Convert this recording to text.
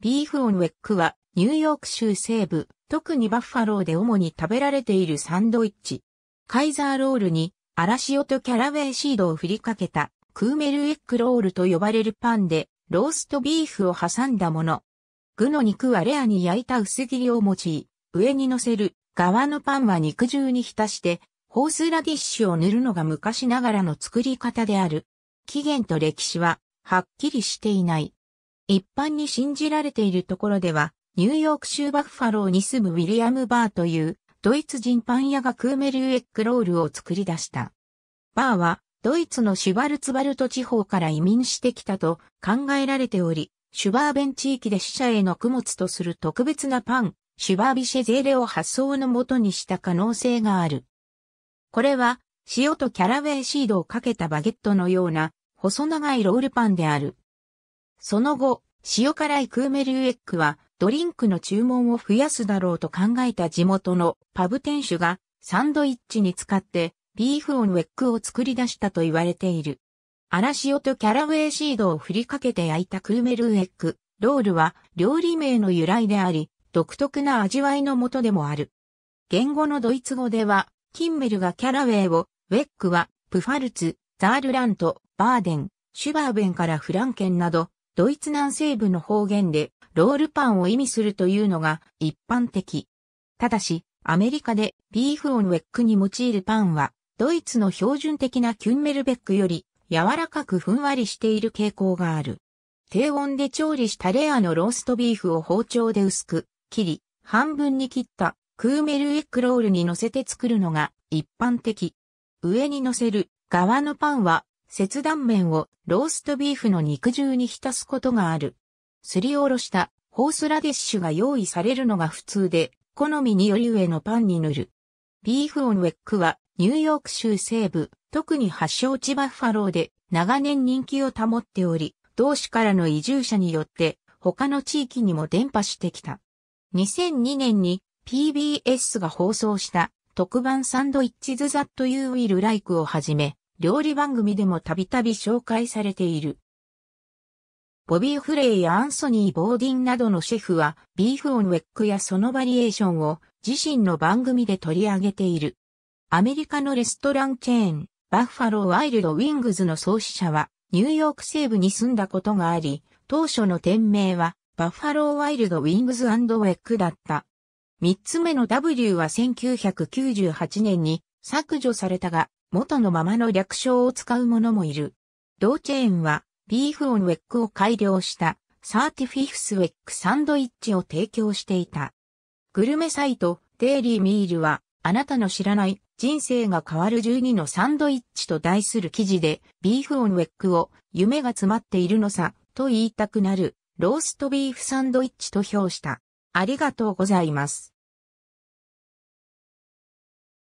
ビーフオンウェックはニューヨーク州西部、特にバッファローで主に食べられているサンドイッチ。カイザーロールに嵐塩とキャラウェイシードを振りかけたクーメルエックロールと呼ばれるパンでローストビーフを挟んだもの。具の肉はレアに焼いた薄切りを用い、上に乗せる側のパンは肉汁に浸してホースラディッシュを塗るのが昔ながらの作り方である。起源と歴史ははっきりしていない。一般に信じられているところでは、ニューヨーク州バッファローに住むウィリアム・バーというドイツ人パン屋がクーメルエッグロールを作り出した。バーはドイツのシュバルツバルト地方から移民してきたと考えられており、シュバーベン地域で死者への供物とする特別なパン、シュバービシェゼーレを発想のもとにした可能性がある。これは塩とキャラウェイシードをかけたバゲットのような細長いロールパンである。その後、塩辛いクーメルエッグはドリンクの注文を増やすだろうと考えた地元のパブ店主がサンドイッチに使ってビーフオンウェッグを作り出したと言われている。荒塩とキャラウェイシードを振りかけて焼いたクーメルエッグ、ロールは料理名の由来であり、独特な味わいのもとでもある。言語のドイツ語では、キンメルがキャラウェイを、ウェッグは、プファルツ、ザールラント、バーデン、シュバーベンからフランケンなど、ドイツ南西部の方言でロールパンを意味するというのが一般的。ただし、アメリカでビーフオンウェックに用いるパンは、ドイツの標準的なキュンメルベックより柔らかくふんわりしている傾向がある。低温で調理したレアのローストビーフを包丁で薄く切り、半分に切ったクーメルエッグロールに乗せて作るのが一般的。上に乗せる側のパンは切断面をローストビーフの肉汁に浸すことがある。すりおろしたホースラディッシュが用意されるのが普通で、好みにより上のパンに塗る。ビーフオンウェックはニューヨーク州西部、特に発祥地バッファローで長年人気を保っており、同市からの移住者によって他の地域にも伝播してきた。2002年に PBS が放送した特番サンドイッチズ・ザット・ユー・ウィル・ライクをはじめ、料理番組でもたびたび紹介されている。ボビー・フレイやアンソニー・ボーディンなどのシェフは、ビーフ・オン・ウェックやそのバリエーションを自身の番組で取り上げている。アメリカのレストランチェーン、バッファロー・ワイルド・ウィングズの創始者は、ニューヨーク西部に住んだことがあり、当初の店名は、バッファロー・ワイルド・ウィングズウェックだった。三つ目の W は1998年に削除されたが、元のままの略称を使う者もいる。同チェーンは、ビーフオンウェックを改良したサーティフィフスウェックサンドイッチを提供していた。グルメサイト、デイリーミールは、あなたの知らない人生が変わる12のサンドイッチと題する記事で、ビーフオンウェックを夢が詰まっているのさ、と言いたくなる、ローストビーフサンドイッチと評した。ありがとうございます。